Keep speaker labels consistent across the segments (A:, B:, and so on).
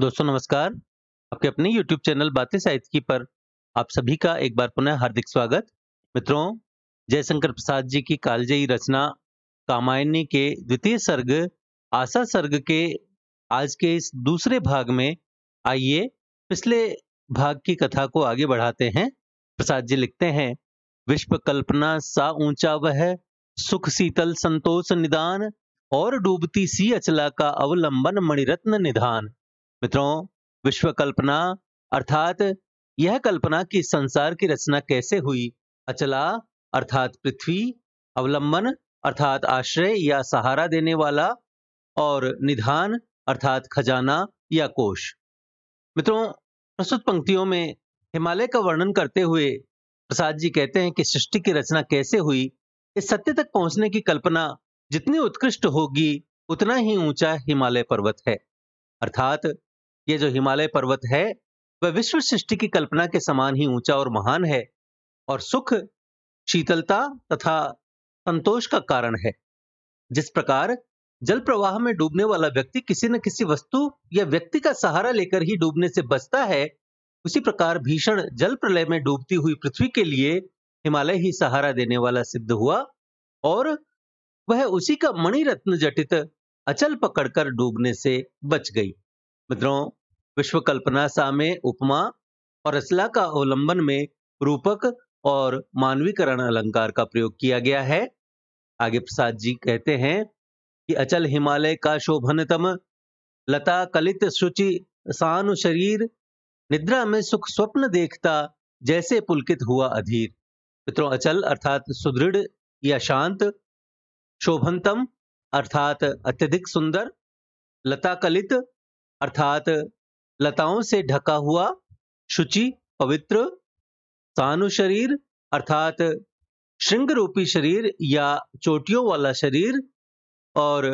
A: दोस्तों नमस्कार आपके अपने YouTube चैनल बातें साहित्य की पर आप सभी का एक बार पुनः हार्दिक स्वागत मित्रों जयशंकर प्रसाद जी की कालजयी रचना कामायनी के द्वितीय सर्ग आशा सर्ग के आज के इस दूसरे भाग में आइए पिछले भाग की कथा को आगे बढ़ाते हैं प्रसाद जी लिखते हैं विश्व कल्पना सा ऊंचा वह सुख शीतल संतोष निदान और डूबती सी अचला का अवलंबन मणिरत्न निधान मित्रों विश्व कल्पना अर्थात यह कल्पना कि संसार की रचना कैसे हुई अचला अर्थात पृथ्वी अवलंबन अर्थात आश्रय या सहारा देने वाला और निधान अर्थात खजाना या कोष मित्रों प्रस्तुत पंक्तियों में हिमालय का वर्णन करते हुए प्रसाद जी कहते हैं कि सृष्टि की रचना कैसे हुई इस सत्य तक पहुंचने की कल्पना जितनी उत्कृष्ट होगी उतना ही ऊंचा हिमालय पर्वत है अर्थात ये जो हिमालय पर्वत है वह विश्व सृष्टि की कल्पना के समान ही ऊंचा और महान है और सुख शीतलता तथा संतोष का कारण है जिस प्रकार जल प्रवाह में डूबने वाला व्यक्ति किसी न किसी वस्तु या व्यक्ति का सहारा लेकर ही डूबने से बचता है उसी प्रकार भीषण जल प्रलय में डूबती हुई पृथ्वी के लिए हिमालय ही सहारा देने वाला सिद्ध हुआ और वह उसी का मणि रत्न जटित अचल पकड़कर डूबने से बच गई मित्रों विश्व कल्पना सा में उपमा और असला का अवलंबन में रूपक और मानवीकरण अलंकार का प्रयोग किया गया है आगे प्रसाद जी कहते हैं कि अचल हिमालय का शोभनतम लता कलित सुचि सानु शरीर निद्रा में सुख स्वप्न देखता जैसे पुलकित हुआ अधीर मित्रों अचल अर्थात सुदृढ़ या शांत शोभनतम अर्थात अत्यधिक सुंदर लता कलित अर्थात लताओं से ढका हुआ शुचि पवित्र सानु शरीर अर्थात श्रृंग रूपी शरीर या चोटियों वाला शरीर और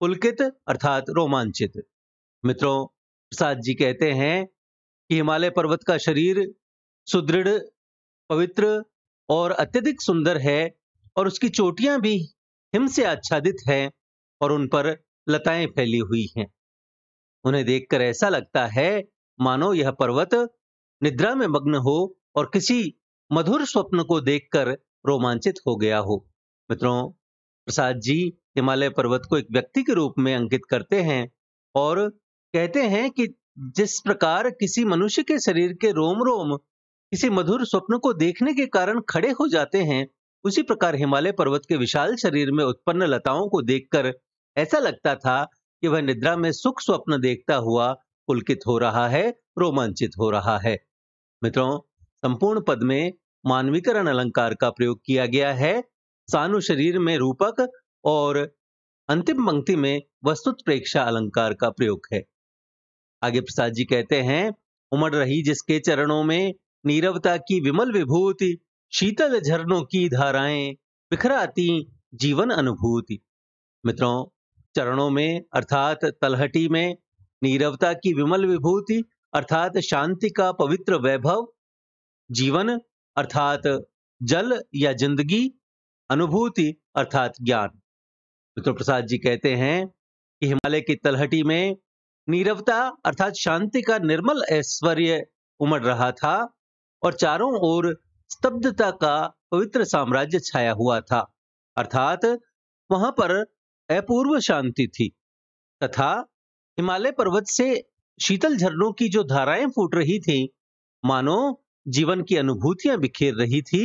A: पुलकित अर्थात रोमांचित मित्रों प्रसाद जी कहते हैं कि हिमालय पर्वत का शरीर सुदृढ़ पवित्र और अत्यधिक सुंदर है और उसकी चोटियां भी हिम से आच्छादित हैं और उन पर लताएं फैली हुई हैं उन्हें देखकर ऐसा लगता है मानो यह पर्वत निद्रा में मग्न हो और किसी मधुर स्वप्न को देखकर रोमांचित हो गया हो मित्रों प्रसाद जी हिमालय पर्वत को एक व्यक्ति के रूप में अंकित करते हैं और कहते हैं कि जिस प्रकार किसी मनुष्य के शरीर के रोम रोम किसी मधुर स्वप्न को देखने के कारण खड़े हो जाते हैं उसी प्रकार हिमालय पर्वत के विशाल शरीर में उत्पन्न लताओं को देखकर ऐसा लगता था कि वह निद्रा में सुख स्वप्न देखता हुआ पुलकित हो रहा है रोमांचित हो रहा है मित्रों संपूर्ण पद में मानवीकरण अलंकार का प्रयोग किया गया है सानु शरीर में रूपक और अंतिम पंक्ति में वस्तुत प्रेक्षा अलंकार का प्रयोग है आगे प्रसाद जी कहते हैं उमड़ रही जिसके चरणों में नीरवता की विमल विभूति शीतल झरनों की धाराएं बिखराती जीवन अनुभूति मित्रों चरणों में अर्थात तलहटी में नीरवता की विमल विभूति अर्थात शांति का पवित्र वैभव जीवन अर्थात जल या जिंदगी अनुभूति अर्थात ज्ञान मित्र प्रसाद जी कहते हैं कि हिमालय की तलहटी में नीरवता अर्थात शांति का निर्मल ऐश्वर्य उमड़ रहा था और चारों ओर स्तब्धता का पवित्र साम्राज्य छाया हुआ था अर्थात वहां पर अपूर्व शांति थी तथा हिमालय पर्वत से शीतल झरनों की जो धाराएं फूट रही थीं, मानो जीवन की अनुभूतियां बिखेर रही थी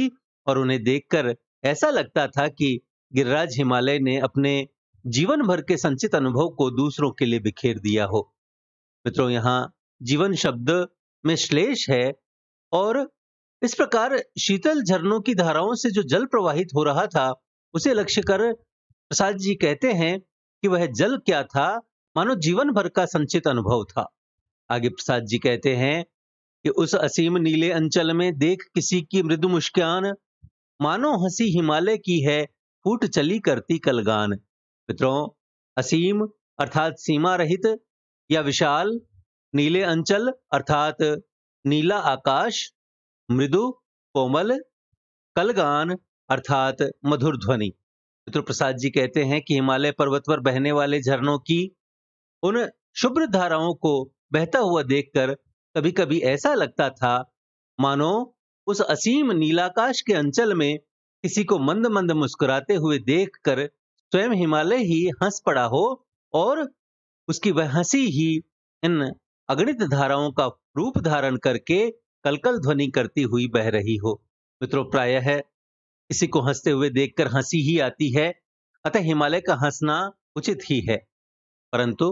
A: और उन्हें देखकर ऐसा लगता था कि गिरिराज हिमालय ने अपने जीवन भर के संचित अनुभव को दूसरों के लिए बिखेर दिया हो मित्रों यहाँ जीवन शब्द में श्लेष है और इस प्रकार शीतल झरनों की धाराओं से जो जल प्रवाहित हो रहा था उसे लक्ष्य कर प्रसाद जी कहते हैं कि वह जल क्या था मानो जीवन भर का संचित अनुभव था आगे प्रसाद जी कहते हैं कि उस असीम नीले अंचल में देख किसी की मृदु मुस्कान मानो हंसी हिमालय की है फूट चली करती कलगान मित्रों असीम अर्थात सीमा रहित या विशाल नीले अंचल अर्थात नीला आकाश मृदु कोमल कलगान अर्थात मधुर ध्वनि मित्र प्रसाद जी कहते हैं कि हिमालय पर्वत पर बहने वाले झरनों की उन शुभ्र धाराओं को बहता हुआ देखकर कभी कभी ऐसा लगता था मानो उस असीम नीलाकाश के अंचल में किसी को मंद मंद मुस्कुराते हुए देखकर स्वयं हिमालय ही हंस पड़ा हो और उसकी वह हंसी ही इन अगणित धाराओं का रूप धारण करके कलकल ध्वनि करती हुई बह रही हो मित्रों प्राय है किसी को हंसते हुए देखकर हंसी ही आती है अतः हिमालय का हंसना उचित ही है परंतु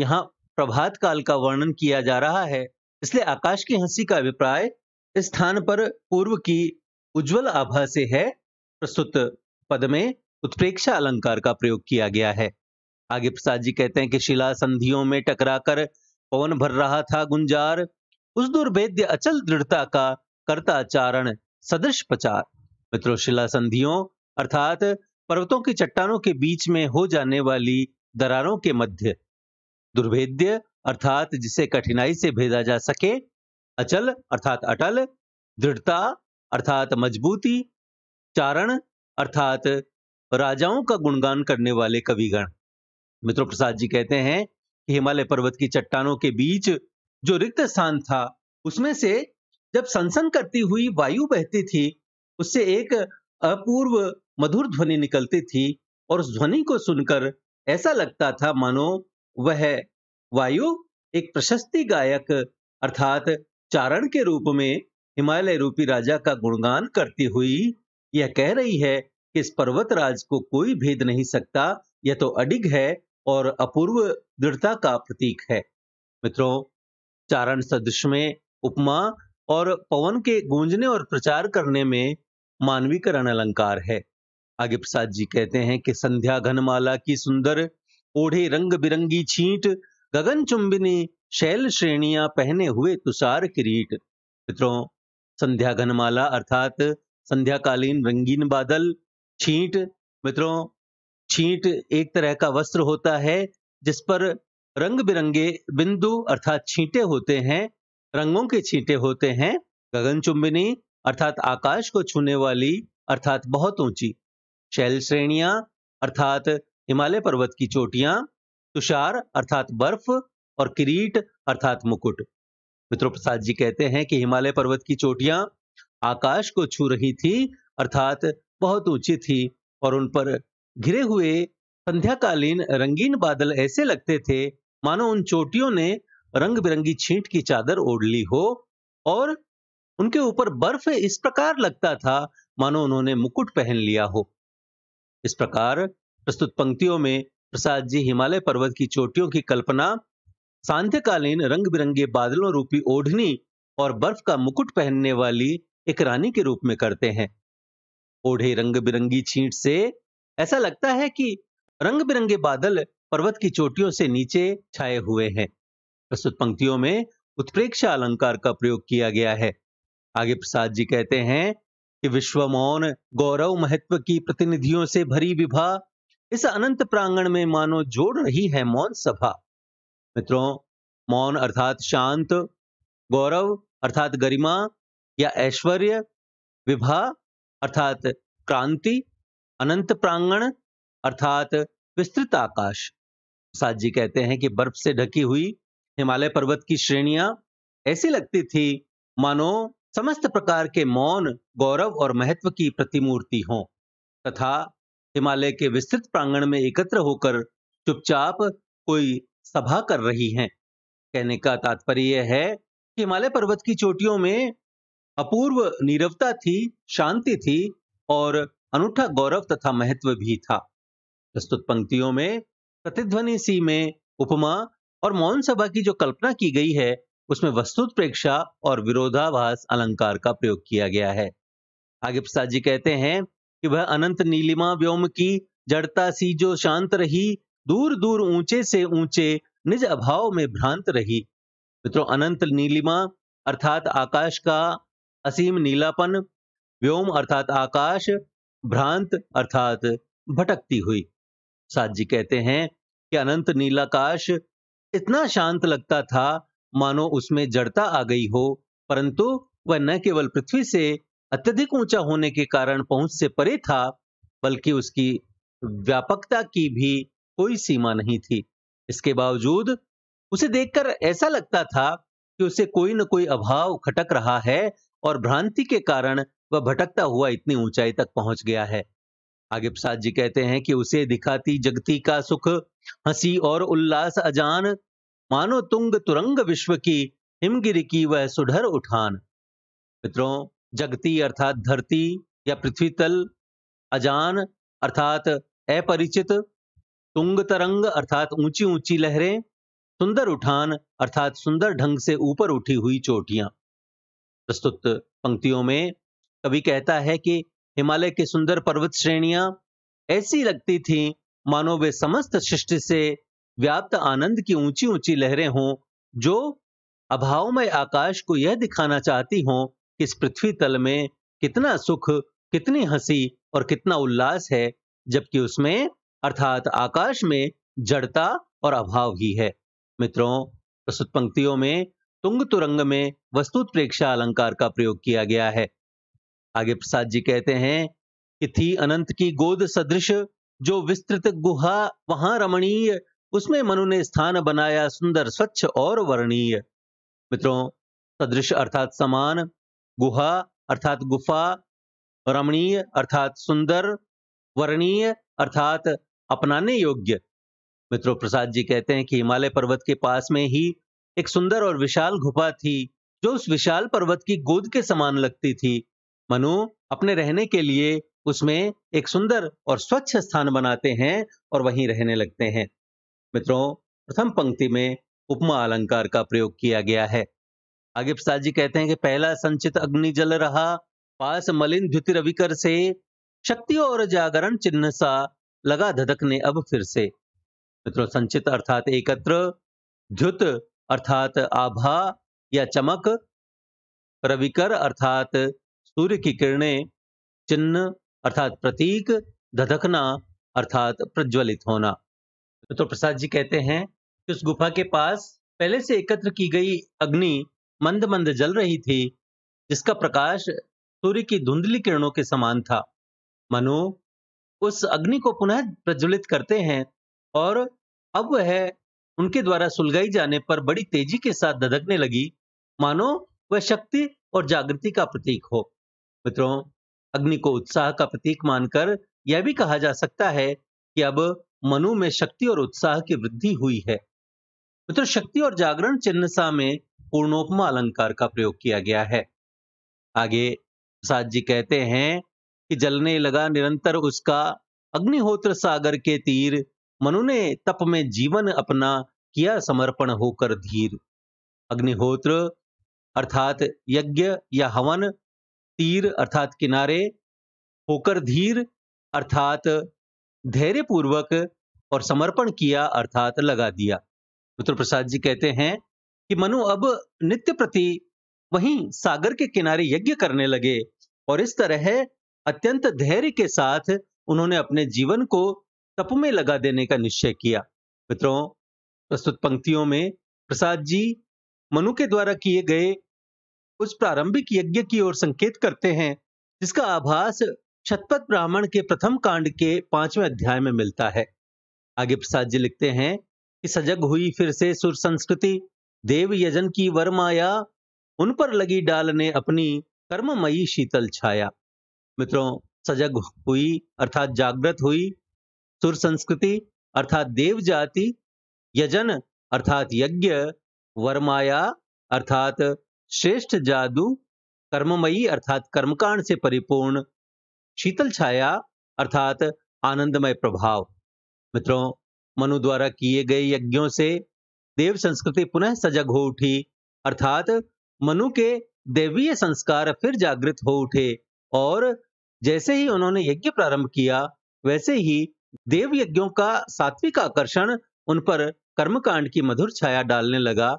A: यहाँ प्रभात काल का वर्णन किया जा रहा है इसलिए आकाश की हंसी का अभिप्राय इस स्थान पर पूर्व की उज्जवल आभा से है प्रस्तुत पद में उत्प्रेक्षा अलंकार का प्रयोग किया गया है आगे प्रसाद जी कहते हैं कि शिला संधियों में टकराकर पवन भर रहा था गुंजार उस दुर्भेद्य अचल दृढ़ता का करता चारण सदृश प्रचार मित्रों शिला संधियों अर्थात पर्वतों की चट्टानों के बीच में हो जाने वाली दरारों के मध्य दुर्भेद्य अर्थात जिसे कठिनाई से भेजा जा सके अचल अर्थात अटल दृढ़ता अर्थात मजबूती चारण अर्थात राजाओं का गुणगान करने वाले कविगण मित्रों प्रसाद जी कहते हैं कि हिमालय पर्वत की चट्टानों के बीच जो रिक्त स्थान था उसमें से जब सनसन करती हुई वायु बहती थी उससे एक अपूर्व मधुर ध्वनि निकलती थी और उस ध्वनि को सुनकर ऐसा लगता था मानो वह वायु एक प्रशस्ति गायक अर्थात चारण के रूप में हिमालय रूपी राजा का गुणगान करती हुई यह कह रही है कि इस पर्वत राज को कोई भेद नहीं सकता यह तो अडिग है और अपूर्व दृढ़ता का प्रतीक है मित्रों चारण सदृश में उपमा और पवन के गूंजने और प्रचार करने में मानवीकरण अलंकार है आगे प्रसाद जी कहते हैं कि संध्या घनमाला की सुंदर ओढ़े रंग बिरंगी छींट गगन चुंबिनी शैल श्रेणियां पहने हुए तुषार किरीट मित्रों संध्या घनमाला अर्थात संध्याकालीन रंगीन बादल छींट मित्रों छींट एक तरह का वस्त्र होता है जिस पर रंग बिरंगे बिंदु अर्थात छींटे होते हैं रंगों के छींटे होते हैं गगन चुंबिनी अर्थात आकाश को छूने वाली अर्थात बहुत ऊंची शैल श्रेणियां अर्थात हिमालय पर्वत की चोटियां तुषार अर्थात बर्फ और किरीट अर्थात मुकुट मित्रों प्रसाद जी कहते हैं कि हिमालय पर्वत की चोटियां आकाश को छू रही थी अर्थात बहुत ऊंची थी और उन पर घिरे हुए संध्याकालीन रंगीन बादल ऐसे लगते थे मानो उन चोटियों ने रंग बिरंगी छींट की चादर ओढ़ ली हो और उनके ऊपर बर्फ इस प्रकार लगता था मानो उन्होंने मुकुट पहन लिया हो इस प्रकार प्रस्तुत पंक्तियों में प्रसाद जी हिमालय पर्वत की चोटियों की कल्पना सांध्यकालीन रंग बिरंगे बादलों रूपी ओढ़नी और बर्फ का मुकुट पहनने वाली एक रानी के रूप में करते हैं ओढ़े रंग बिरंगी छींट से ऐसा लगता है कि रंग बिरंगे बादल पर्वत की चोटियों से नीचे छाए हुए हैं प्रस्तुत पंक्तियों में उत्प्रेक्षा अलंकार का प्रयोग किया गया है आगे प्रसाद जी कहते हैं कि विश्व मौन गौरव महत्व की प्रतिनिधियों से भरी विभा इस अनंत प्रांगण में मानो जोड़ रही है मौन सभा मित्रों मौन अर्थात शांत गौरव अर्थात गरिमा या ऐश्वर्य विभा अर्थात क्रांति अनंत प्रांगण अर्थात विस्तृत आकाश प्रसाद जी कहते हैं कि बर्फ से ढकी हुई हिमालय पर्वत की श्रेणियां ऐसी लगती थी मानो समस्त प्रकार के मौन गौरव और महत्व की प्रतिमूर्ति हों तथा हिमालय के विस्तृत प्रांगण में एकत्र होकर चुपचाप कोई सभा कर रही हैं कहने का तात्पर्य यह है कि हिमालय पर्वत की चोटियों में अपूर्व नीरवता थी शांति थी और अनूठा गौरव तथा महत्व भी था प्रस्तुत पंक्तियों में प्रतिध्वनि सी में उपमा और मौन सभा की जो कल्पना की गई है उसमें वस्तुत प्रेक्षा और विरोधाभास अलंकार का प्रयोग किया गया है आगे प्रसाद जी कहते हैं कि वह अनंत नीलिमा व्योम की जड़ता सी जो शांत रही दूर दूर ऊंचे से ऊंचे निज अभाव में भ्रांत रही मित्रों अनंत नीलिमा अर्थात आकाश का असीम नीलापन व्योम अर्थात आकाश भ्रांत अर्थात भटकती हुई सात जी कहते हैं कि अनंत नीलाकाश इतना शांत लगता था मानो उसमें जड़ता आ गई हो परंतु वह न केवल पृथ्वी से अत्यधिक ऊंचा होने के कारण पहुंच से परे था बल्कि उसकी व्यापकता की भी कोई सीमा नहीं थी इसके बावजूद उसे देखकर ऐसा लगता था कि उसे कोई न कोई अभाव खटक रहा है और भ्रांति के कारण वह भटकता हुआ इतनी ऊंचाई तक पहुंच गया है आगे प्रसाद जी कहते हैं कि उसे दिखाती जगती का सुख हंसी और उल्लास अजान मानो तुंग तुरंग विश्व की हिमगिरी की वह सुधर उठान मित्रों जगती अर्थात धरती या पृथ्वी तल अजान अर्थात अपरिचित तुंग तरंग अर्थात ऊंची ऊंची लहरें सुंदर उठान अर्थात सुंदर ढंग से ऊपर उठी हुई चोटियां प्रस्तुत पंक्तियों में कवि कहता है कि हिमालय के सुंदर पर्वत श्रेणियां ऐसी लगती थीं मानो वे समस्त सृष्टि से व्याप्त आनंद की ऊंची ऊंची लहरें हों जो अभावमय आकाश को यह दिखाना चाहती हों कि इस पृथ्वी तल में कितना सुख कितनी हंसी और कितना उल्लास है जबकि उसमें अर्थात आकाश में जड़ता और अभाव ही है मित्रों प्रस्तुत पंक्तियों में तुंग तुरंग में वस्तुत प्रेक्षा अलंकार का प्रयोग किया गया है आगे प्रसाद जी कहते हैं कि थी अनंत की गोद सदृश जो विस्तृत गुहा वहां रमणीय उसमें मनु ने स्थान बनाया सुंदर स्वच्छ और वर्णीय मित्रों सदृश अर्थात समान गुहा अर्थात गुफा रमणीय अर्थात सुंदर वर्णीय अर्थात अपनाने योग्य मित्रों प्रसाद जी कहते हैं कि हिमालय पर्वत के पास में ही एक सुंदर और विशाल गुफा थी जो उस विशाल पर्वत की गोद के समान लगती थी मनु अपने रहने के लिए उसमें एक सुंदर और स्वच्छ स्थान बनाते हैं और वहीं रहने लगते हैं मित्रों प्रथम पंक्ति में उपमा अलंकार का प्रयोग किया गया है आगे प्रसाद जी कहते हैं कि पहला संचित अग्नि जल रहा पास मलिन द्वित रविकर से शक्ति और जागरण चिन्ह सा लगा धधकने अब फिर से मित्रों संचित अर्थात एकत्र द्युत अर्थात आभा या चमक रविकर अर्थात सूर्य की किरणें चिन्ह अर्थात प्रतीक धधकना अर्थात प्रज्वलित होना तो, तो प्रसाद जी कहते हैं कि उस गुफा के पास पहले से एकत्र की गई अग्नि मंद मंद जल रही थी जिसका प्रकाश सूर्य की धुंधली किरणों के समान था मनु उस अग्नि को पुनः प्रज्वलित करते हैं और अब वह उनके द्वारा सुलगाई जाने पर बड़ी तेजी के साथ धधकने लगी मानो वह शक्ति और जागृति का प्रतीक हो मित्रों अग्नि को उत्साह का प्रतीक मानकर यह भी कहा जा सकता है कि अब मनु में शक्ति और उत्साह की वृद्धि हुई है मित्रों तो शक्ति और जागरण सा में पूर्णोपमा अलंकार का प्रयोग किया गया है आगे प्रसाद जी कहते हैं कि जलने लगा निरंतर उसका अग्निहोत्र सागर के तीर मनु ने तप में जीवन अपना किया समर्पण होकर धीर अग्निहोत्र अर्थात यज्ञ या हवन तीर अर्थात किनारे होकर धीर अर्थात धैर्यपूर्वक और समर्पण किया अर्थात लगा दिया रुद्र प्रसाद जी कहते हैं कि मनु अब नित्य प्रति वहीं सागर के किनारे यज्ञ करने लगे और इस तरह अत्यंत धैर्य के साथ उन्होंने अपने जीवन को तप में लगा देने का निश्चय किया मित्रों प्रस्तुत पंक्तियों में प्रसाद जी मनु के द्वारा किए गए उस प्रारंभिक यज्ञ की ओर संकेत करते हैं जिसका आभास छतपथ ब्राह्मण के प्रथम कांड के पांचवें अध्याय में मिलता है आगे प्रसाद जी लिखते हैं कि सजग हुई फिर से सुर संस्कृति देव यजन की वरमाया उन पर लगी डाल ने अपनी कर्ममयी शीतल छाया मित्रों सजग हुई अर्थात जागृत हुई सुर संस्कृति अर्थात देव जाति यजन अर्थात यज्ञ वरमाया अर्थात श्रेष्ठ जादू कर्ममयी अर्थात कर्मकांड से परिपूर्ण शीतल छाया अर्थात आनंदमय प्रभाव मित्रों मनु द्वारा किए गए यज्ञों से देव संस्कृति पुनः सजग हो उठी अर्थात मनु के देवीय संस्कार फिर जागृत हो उठे और जैसे ही उन्होंने यज्ञ प्रारंभ किया वैसे ही देव यज्ञों का सात्विक आकर्षण उन पर कर्मकांड की मधुर छाया डालने लगा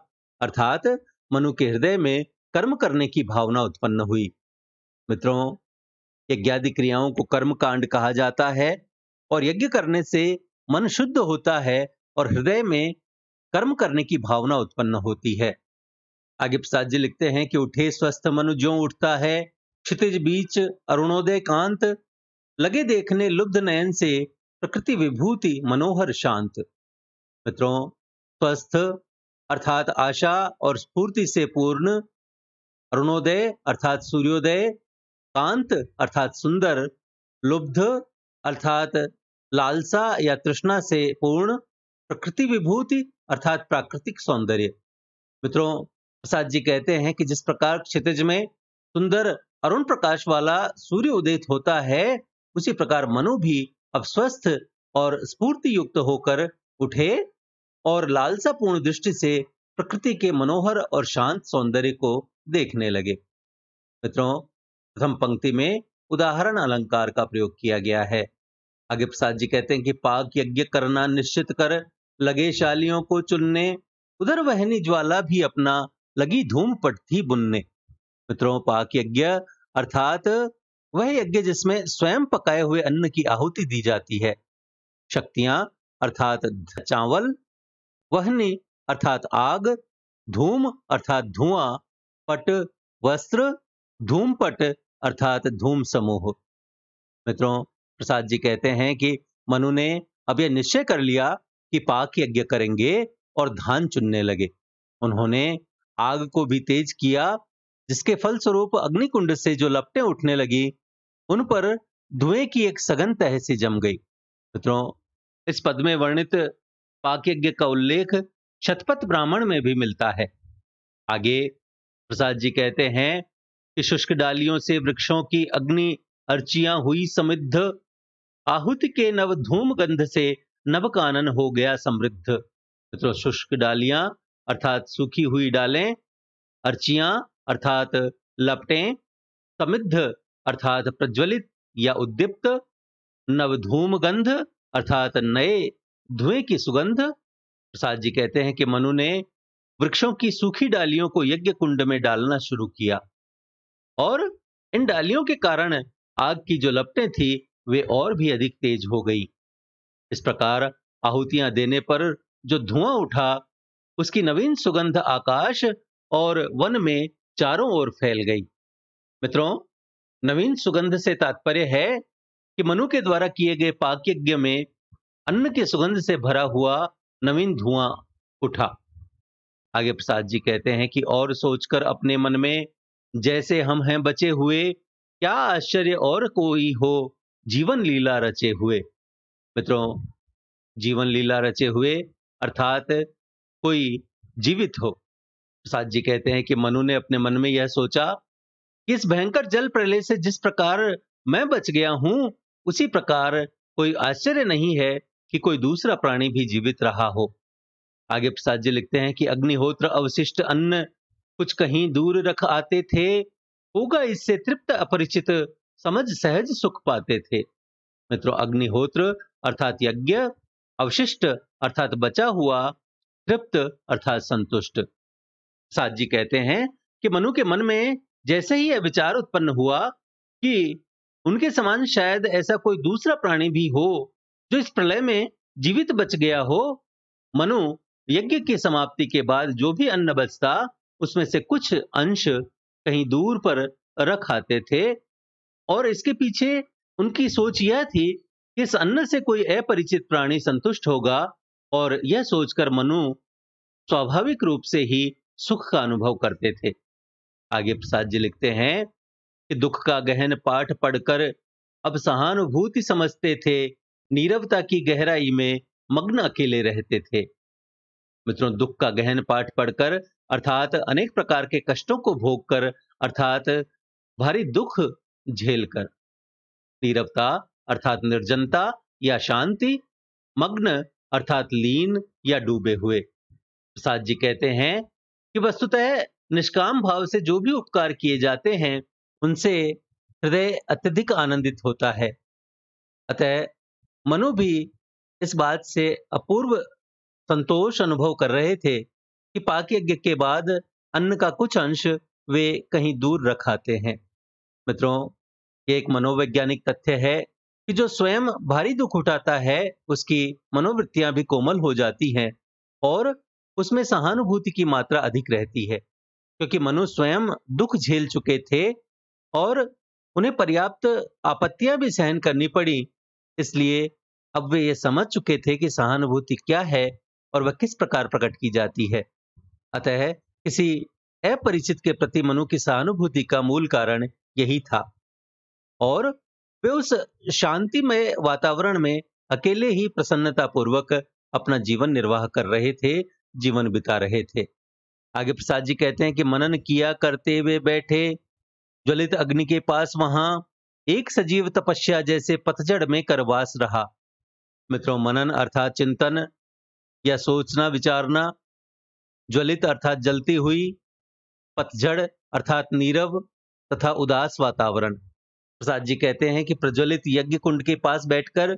A: अर्थात मनु के हृदय में कर्म करने की भावना उत्पन्न हुई मित्रों यज्ञादि क्रियाओं को कर्म कांड कहा जाता है और यज्ञ करने से मन शुद्ध होता है और हृदय में कर्म करने की भावना उत्पन्न होती है आगे प्रसाद जी लिखते हैं कि उठे स्वस्थ मनु जो उठता है क्षितिज बीच अरुणोदय कांत लगे देखने लुब्ध नयन से प्रकृति विभूति मनोहर शांत मित्रों स्वस्थ अर्थात आशा और स्फूर्ति से पूर्ण अरुणोदय अर्थात सूर्योदय कांत अर्थात सुंदर लुब्ध अर्थात लालसा या तृष्णा से पूर्ण प्रकृति विभूति अर्थात प्राकृतिक सौंदर्य मित्रों प्रसाद जी कहते हैं कि जिस प्रकार क्षितिज में सुंदर अरुण प्रकाश वाला सूर्य उदित होता है उसी प्रकार मनु भी अब स्वस्थ और स्फूर्ति युक्त होकर उठे और लालसा पूर्ण दृष्टि से प्रकृति के मनोहर और शांत सौंदर्य को देखने लगे मित्रों प्रथम पंक्ति में उदाहरण अलंकार का प्रयोग किया गया है आगे प्रसाद जी कहते हैं कि पाक यज्ञ करना निश्चित कर लगे शालियों को चुनने उधर वहनी ज्वाला भी अपना लगी धूम पटती बुनने मित्रों पाक यज्ञ अर्थात वह यज्ञ जिसमें स्वयं पकाए हुए अन्न की आहुति दी जाती है शक्तियां अर्थात चावल वहनी अर्थात आग धूम अर्थात धुआं पट वस्त्र धूमपट अर्थात धूम समूह मित्रों प्रसाद जी कहते हैं कि मनु ने अब यह निश्चय कर लिया कि पाक यज्ञ करेंगे और धान चुनने लगे उन्होंने आग को भी तेज किया जिसके फलस्वरूप अग्निकुंड से जो लपटे उठने लगी उन पर धुएं की एक सघन तहसी जम गई मित्रों इस पद में वर्णित पाक यज्ञ का उल्लेख शतपथ ब्राह्मण में भी मिलता है आगे प्रसाद जी कहते हैं कि शुष्क डालियों से वृक्षों की अग्नि अर्चियां हुई समृद्ध आहुति के नव धूम गंध से नव कानन हो गया समृद्ध मित्रों तो शुष्क डालियां अर्थात सूखी हुई डालें अर्चियां अर्थात लपटें समृद्ध अर्थात प्रज्वलित या उद्दीप्त नवधूम गंध अर्थात नए धुएं की सुगंध प्रसाद जी कहते हैं कि मनु ने वृक्षों की सूखी डालियों को यज्ञ कुंड में डालना शुरू किया और इन डालियों के कारण आग की जो लपटें थी वे और भी अधिक तेज हो गई इस प्रकार आहुतियां देने पर जो धुआं उठा उसकी नवीन सुगंध आकाश और वन में चारों ओर फैल गई मित्रों नवीन सुगंध से तात्पर्य है कि मनु के द्वारा किए गए यज्ञ में अन्न के सुगंध से भरा हुआ नवीन धुआं उठा आगे प्रसाद जी कहते हैं कि और सोचकर अपने मन में जैसे हम हैं बचे हुए क्या आश्चर्य और कोई हो जीवन लीला रचे हुए मित्रों जीवन लीला रचे हुए अर्थात कोई जीवित हो प्रसाद जी कहते हैं कि मनु ने अपने मन में यह सोचा कि इस भयंकर जल प्रलय से जिस प्रकार मैं बच गया हूं उसी प्रकार कोई आश्चर्य नहीं है कि कोई दूसरा प्राणी भी जीवित रहा हो आगे प्रसाद जी लिखते हैं कि अग्निहोत्र अवशिष्ट अन्न कुछ कहीं दूर रख आते थे होगा इससे तृप्त अपरिचित समझ सहज सुख पाते थे मित्रों अग्निहोत्र अर्थात यज्ञ अवशिष्ट अर्थात बचा हुआ तृप्त अर्थात संतुष्ट सात जी कहते हैं कि मनु के मन में जैसे ही यह विचार उत्पन्न हुआ कि उनके समान शायद ऐसा कोई दूसरा प्राणी भी हो जो इस प्रलय में जीवित बच गया हो मनु यज्ञ की समाप्ति के बाद जो भी अन्न बचता उसमें से कुछ अंश कहीं दूर पर रख आते थे और इसके पीछे उनकी सोच यह थी कि इस अन्न से कोई अपरिचित प्राणी संतुष्ट होगा और यह सोचकर मनु स्वाभाविक रूप से ही सुख का अनुभव करते थे आगे प्रसाद जी लिखते हैं कि दुख का गहन पाठ पढ़कर अब सहानुभूति समझते थे नीरवता की गहराई में मग्न अकेले रहते थे मित्रों दुख का गहन पाठ पढ़कर अर्थात अनेक प्रकार के कष्टों को भोग कर अर्थात भारी दुख झेल कर नीरवता अर्थात निर्जनता या शांति मग्न अर्थात लीन या डूबे हुए प्रसाद जी कहते हैं कि वस्तुतः निष्काम भाव से जो भी उपकार किए जाते हैं उनसे हृदय अत्यधिक आनंदित होता है अतः मनु भी इस बात से अपूर्व संतोष अनुभव कर रहे थे कि पाक यज्ञ के बाद अन्न का कुछ अंश वे कहीं दूर रखाते हैं मित्रों ये एक मनोवैज्ञानिक तथ्य है कि जो स्वयं भारी दुख उठाता है उसकी मनोवृत्तियां भी कोमल हो जाती हैं और उसमें सहानुभूति की मात्रा अधिक रहती है क्योंकि मनु स्वयं दुख झेल चुके थे और उन्हें पर्याप्त आपत्तियां भी सहन करनी पड़ी इसलिए अब वे ये समझ चुके थे कि सहानुभूति क्या है और वह किस प्रकार प्रकट की जाती है अतः किसी अपरिचित के प्रति मनु की सहानुभूति का मूल कारण यही था और वे उस शांतिमय वातावरण में अकेले ही प्रसन्नता पूर्वक अपना जीवन निर्वाह कर रहे थे जीवन बिता रहे थे आगे प्रसाद जी कहते हैं कि मनन किया करते हुए बैठे ज्वलित अग्नि के पास वहां एक सजीव तपस्या जैसे पतझड़ में करवास रहा मित्रों मनन अर्थात चिंतन या सोचना विचारना ज्वलित अर्थात जलती हुई पतझड़ अर्थात नीरव तथा उदास वातावरण प्रसाद जी कहते हैं कि प्रज्वलित यज्ञ कुंड के पास बैठकर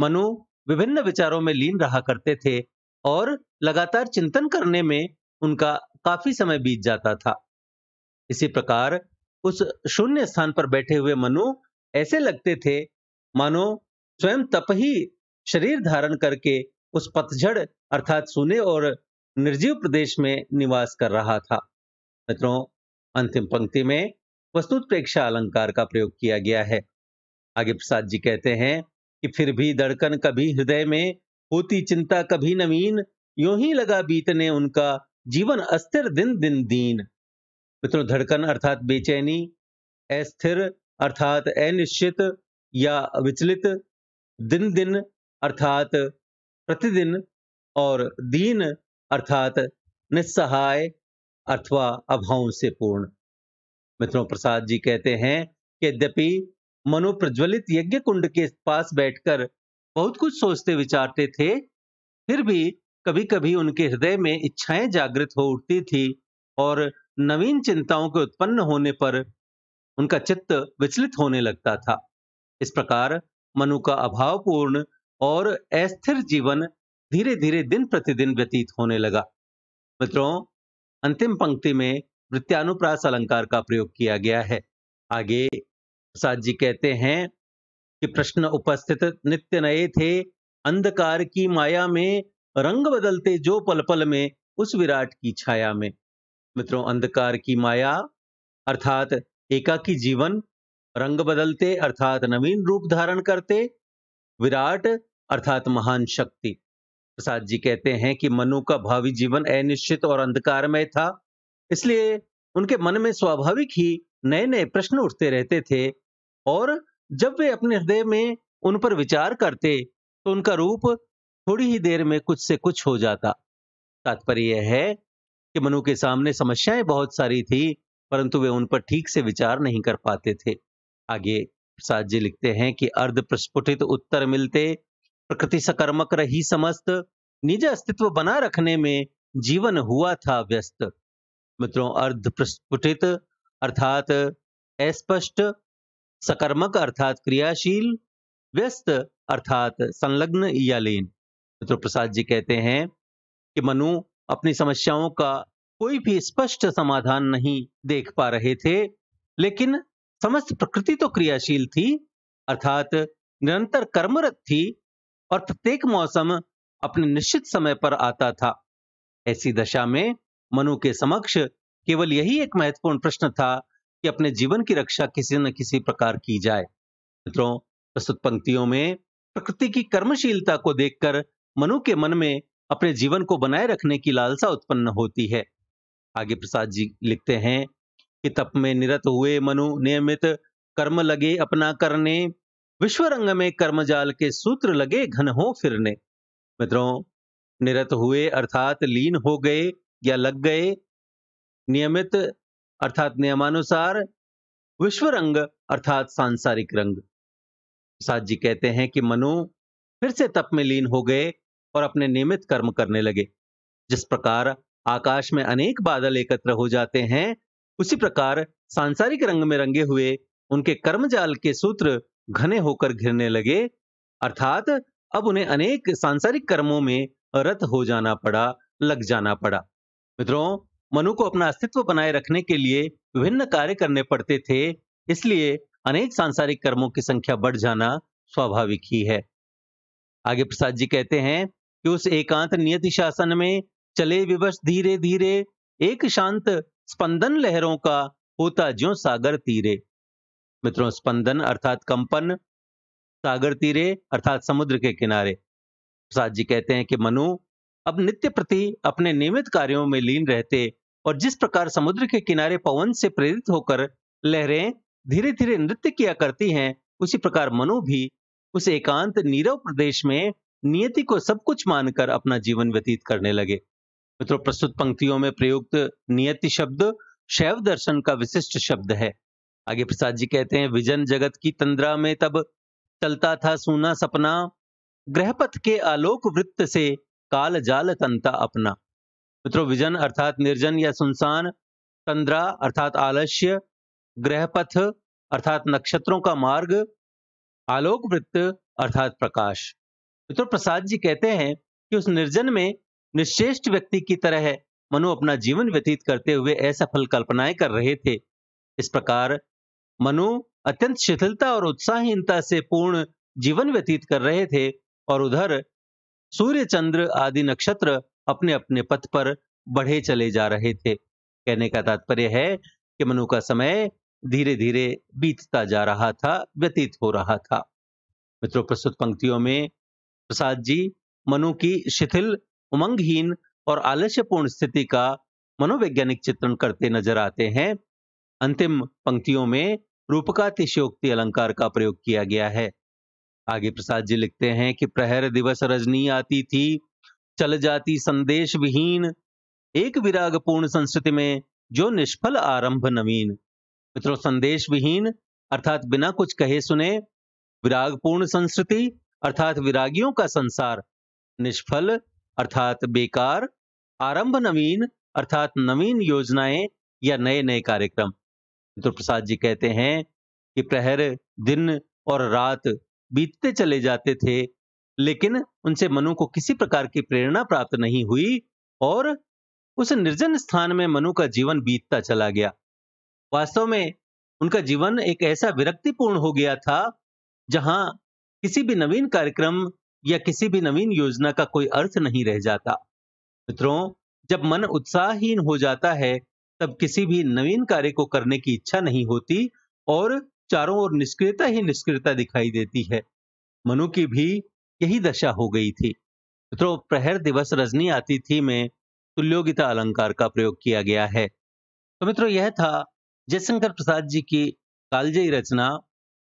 A: मनु विभिन्न विचारों में लीन रहा करते थे और लगातार चिंतन करने में उनका काफी समय बीत जाता था इसी प्रकार उस शून्य स्थान पर बैठे हुए मनु ऐसे लगते थे मानो स्वयं तप ही शरीर धारण करके उस पतझड़ अर्थात सूने और निर्जीव प्रदेश में निवास कर रहा था मित्रों अंतिम पंक्ति में प्रेक्षा अलंकार का प्रयोग किया गया है आगे प्रसाद जी कहते हैं कि फिर भी धड़कन कभी हृदय में होती चिंता कभी नवीन यूं ही लगा बीतने उनका जीवन अस्थिर दिन दिन दीन मित्रों धड़कन अर्थात बेचैनी अस्थिर अर्थात अनिश्चित या विचलित दिन दिन अर्थात प्रतिदिन और दीन अर्थात निस्सहाय अथवा अभाव से पूर्ण मित्रों प्रसाद जी कहते हैं कि यद्यपि प्रज्वलित यज्ञ कुंड के पास बैठकर बहुत कुछ सोचते विचारते थे फिर भी कभी कभी उनके हृदय में इच्छाएं जागृत हो उठती थी और नवीन चिंताओं के उत्पन्न होने पर उनका चित्त विचलित होने लगता था इस प्रकार मनु का अभावपूर्ण और अस्थिर जीवन धीरे धीरे दिन प्रतिदिन व्यतीत होने लगा मित्रों अंतिम पंक्ति में वृत्यानुप्रास अलंकार का प्रयोग किया गया है आगे प्रसाद जी कहते हैं कि प्रश्न उपस्थित नित्य नए थे अंधकार की माया में रंग बदलते जो पल पल में उस विराट की छाया में मित्रों अंधकार की माया अर्थात एकाकी जीवन रंग बदलते अर्थात नवीन रूप धारण करते विराट अर्थात महान शक्ति प्रसाद जी कहते हैं कि मनु का भावी जीवन अनिश्चित और अंधकारमय था इसलिए उनके मन में स्वाभाविक ही नए नए प्रश्न उठते रहते थे और जब वे अपने हृदय में उन पर विचार करते तो उनका रूप थोड़ी ही देर में कुछ से कुछ हो जाता तात्पर्य यह है कि मनु के सामने समस्याएं बहुत सारी थी परंतु वे उन पर ठीक से विचार नहीं कर पाते थे आगे प्रसाद जी लिखते हैं कि अर्ध प्रस्फुटित उत्तर मिलते प्रकृति सकर्मक रही समस्त निज अस्तित्व बना रखने में जीवन हुआ था व्यस्त मित्रों अर्ध प्रस्फुटित अर्थात अस्पष्ट सकर्मक अर्थात क्रियाशील व्यस्त अर्थात संलग्न या लीन मित्रों प्रसाद जी कहते हैं कि मनु अपनी समस्याओं का कोई भी स्पष्ट समाधान नहीं देख पा रहे थे लेकिन समस्त प्रकृति तो क्रियाशील थी अर्थात निरंतर कर्मरत थी और प्रत्येक मौसम अपने निश्चित समय पर आता था ऐसी दशा में मनु के समक्ष केवल यही एक महत्वपूर्ण प्रश्न था कि अपने जीवन की रक्षा किसी न किसी प्रकार की जाए मित्रों प्रस्तुत पंक्तियों में प्रकृति की कर्मशीलता को देखकर मनु के मन में अपने जीवन को बनाए रखने की लालसा उत्पन्न होती है आगे प्रसाद जी लिखते हैं कि तप में निरत हुए मनु नियमित कर्म लगे अपना करने विश्व रंग में कर्मजाल के सूत्र लगे घन हो फिरने मित्रों निरत हुए अर्थात लीन हो गए या लग गए नियमित अर्थात नियमानुसार विश्व रंग अर्थात सांसारिक रंग प्रसाद जी कहते हैं कि मनु फिर से तप में लीन हो गए और अपने नियमित कर्म करने लगे जिस प्रकार आकाश में अनेक बादल एकत्र हो जाते हैं उसी प्रकार सांसारिक रंग में रंगे हुए उनके कर्मजाल के सूत्र घने होकर घिरने लगे अर्थात अब उन्हें अनेक सांसारिक कर्मों में रत हो जाना पड़ा लग जाना पड़ा मित्रों मनु को अपना अस्तित्व बनाए रखने के लिए विभिन्न कार्य करने पड़ते थे इसलिए अनेक सांसारिक कर्मों की संख्या बढ़ जाना स्वाभाविक ही है आगे प्रसाद जी कहते हैं कि उस एकांत नियति शासन में चले विवश धीरे धीरे एक शांत स्पंदन लहरों का होता ज्यो सागर तीरे मित्रों स्पंदन अर्थात कंपन सागर तीरे अर्थात समुद्र के किनारे प्रसाद जी कहते हैं कि मनु अब नित्य प्रति अपने नियमित कार्यों में लीन रहते और जिस प्रकार समुद्र के किनारे पवन से प्रेरित होकर लहरें धीरे धीरे नृत्य किया करती हैं उसी प्रकार मनु भी उस एकांत नीरव प्रदेश में नियति को सब कुछ मानकर अपना जीवन व्यतीत करने लगे मित्रों प्रस्तुत पंक्तियों में प्रयुक्त नियति शब्द शैव दर्शन का विशिष्ट शब्द है आगे प्रसाद जी कहते हैं विजन जगत की तंद्रा में तब चलता था सूना सपना ग्रहपथ के आलोक वृत्त से काल जाल तनता अपना मित्रों विजन अर्थात निर्जन या सुनसान तंद्रा अर्थात आलस्य ग्रहपथ अर्थात नक्षत्रों का मार्ग आलोक वृत्त अर्थात प्रकाश मित्रों प्रसाद जी कहते हैं कि उस निर्जन में निश्चेष्ट व्यक्ति की तरह मनु अपना जीवन व्यतीत करते हुए असफल कल्पनाएं कर रहे थे इस प्रकार मनु अत्यंत शिथिलता और उत्साहहीनता से पूर्ण जीवन व्यतीत कर रहे थे और उधर सूर्य चंद्र आदि नक्षत्र अपने अपने पथ पर बढ़े चले जा रहे थे कहने का तात्पर्य है कि मनु का समय धीरे धीरे बीतता जा रहा था व्यतीत हो रहा था मित्रों प्रस्तुत पंक्तियों में प्रसाद जी मनु की शिथिल उमंगहीन और आलस्यपूर्ण स्थिति का मनोवैज्ञानिक चित्रण करते नजर आते हैं अंतिम पंक्तियों में रूपकातिशयोक्ति अलंकार का प्रयोग किया गया है आगे प्रसाद जी लिखते हैं कि प्रहर दिवस रजनी आती थी चल जाती संदेश विहीन एक विराग पूर्ण संस्कृति में जो निष्फल आरंभ नवीन मित्रों संदेश विहीन अर्थात बिना कुछ कहे सुने विराग पूर्ण संस्कृति अर्थात विरागियों का संसार निष्फल अर्थात बेकार आरंभ नवीन अर्थात नवीन योजनाएं या नए नए कार्यक्रम मित्र प्रसाद जी कहते हैं कि प्रहर दिन और रात बीतते चले जाते थे लेकिन उनसे मनु को किसी प्रकार की प्रेरणा प्राप्त नहीं हुई और उस निर्जन स्थान में मनु का जीवन बीतता चला गया वास्तव में उनका जीवन एक ऐसा विरक्तिपूर्ण हो गया था जहां किसी भी नवीन कार्यक्रम या किसी भी नवीन योजना का कोई अर्थ नहीं रह जाता मित्रों जब मन उत्साहहीन हो जाता है तब किसी भी नवीन कार्य को करने की इच्छा नहीं होती और चारों ओर निष्क्रियता ही निष्क्रियता दिखाई देती है मनु की भी यही दशा हो गई थी मित्रों तो प्रहर दिवस रजनी आती थी में तुल्योगिता अलंकार का प्रयोग किया गया है तो मित्रों यह था जयशंकर प्रसाद जी की कालजयी रचना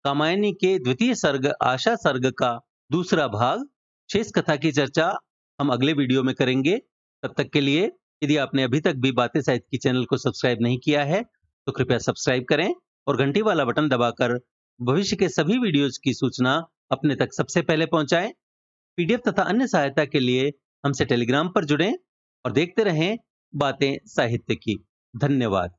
A: कामायनी के द्वितीय सर्ग आशा सर्ग का दूसरा भाग शेष कथा की चर्चा हम अगले वीडियो में करेंगे तब तक के लिए यदि आपने अभी तक भी बातें साहित्य की चैनल को सब्सक्राइब नहीं किया है तो कृपया सब्सक्राइब करें और घंटी वाला बटन दबाकर भविष्य के सभी वीडियोज की सूचना अपने तक सबसे पहले पहुंचाए पीडीएफ तथा अन्य सहायता के लिए हमसे टेलीग्राम पर जुड़ें और देखते रहें बातें साहित्य की धन्यवाद